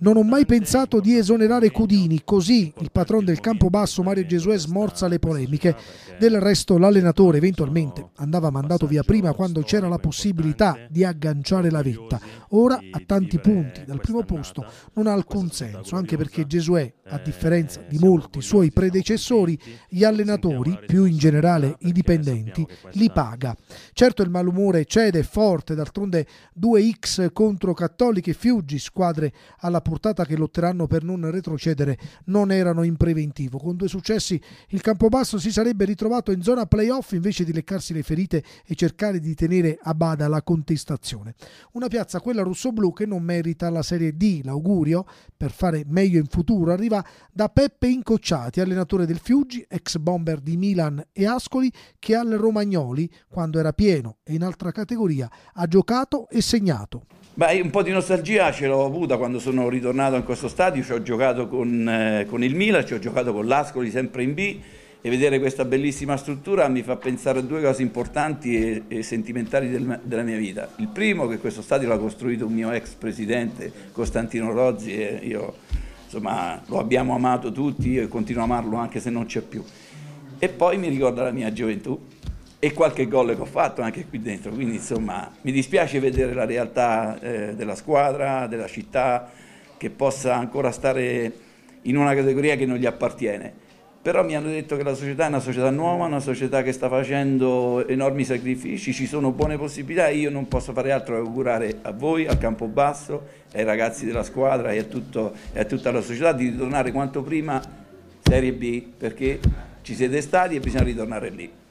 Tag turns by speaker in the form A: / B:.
A: Non ho mai pensato di esonerare Cudini, così il patron del campo basso Mario Gesuè smorza le polemiche. Del resto l'allenatore eventualmente andava mandato via prima quando c'era la possibilità di agganciare la vetta ora ha tanti punti. Dal primo posto non ha alcun senso, anche perché Gesuè, eh, a differenza di molti suoi predecessori, gli allenatori, più in generale i dipendenti, li paga. Certo il malumore cede forte, d'altronde 2x contro cattoliche e Fiuggi, squadre alla portata che lotteranno per non retrocedere, non erano in preventivo. Con due successi il Campobasso si sarebbe ritrovato in zona playoff invece di leccarsi le ferite e cercare di tenere a bada la contestazione. Una piazza quella Stella russo che non merita la Serie D. L'augurio, per fare meglio in futuro, arriva da Peppe Incocciati, allenatore del Fiuggi, ex bomber di Milan e Ascoli, che al Romagnoli, quando era pieno e in altra categoria, ha giocato e segnato.
B: Beh, un po' di nostalgia ce l'ho avuta quando sono ritornato in questo stadio, ci ho giocato con, eh, con il Milan, ci ho giocato con l'Ascoli sempre in B e vedere questa bellissima struttura mi fa pensare a due cose importanti e, e sentimentali del, della mia vita. Il primo che questo stadio l'ha costruito un mio ex presidente Costantino Rozzi e io insomma lo abbiamo amato tutti e continuo a amarlo anche se non c'è più. E poi mi ricorda la mia gioventù e qualche gol che ho fatto anche qui dentro, quindi insomma mi dispiace vedere la realtà eh, della squadra, della città che possa ancora stare in una categoria che non gli appartiene però mi hanno detto che la società è una società nuova, una società che sta facendo enormi sacrifici, ci sono buone possibilità e io non posso fare altro che augurare a voi, al Campobasso, ai ragazzi della squadra e a, tutto, e a tutta la società di ritornare quanto prima Serie B
A: perché ci siete stati e bisogna ritornare lì.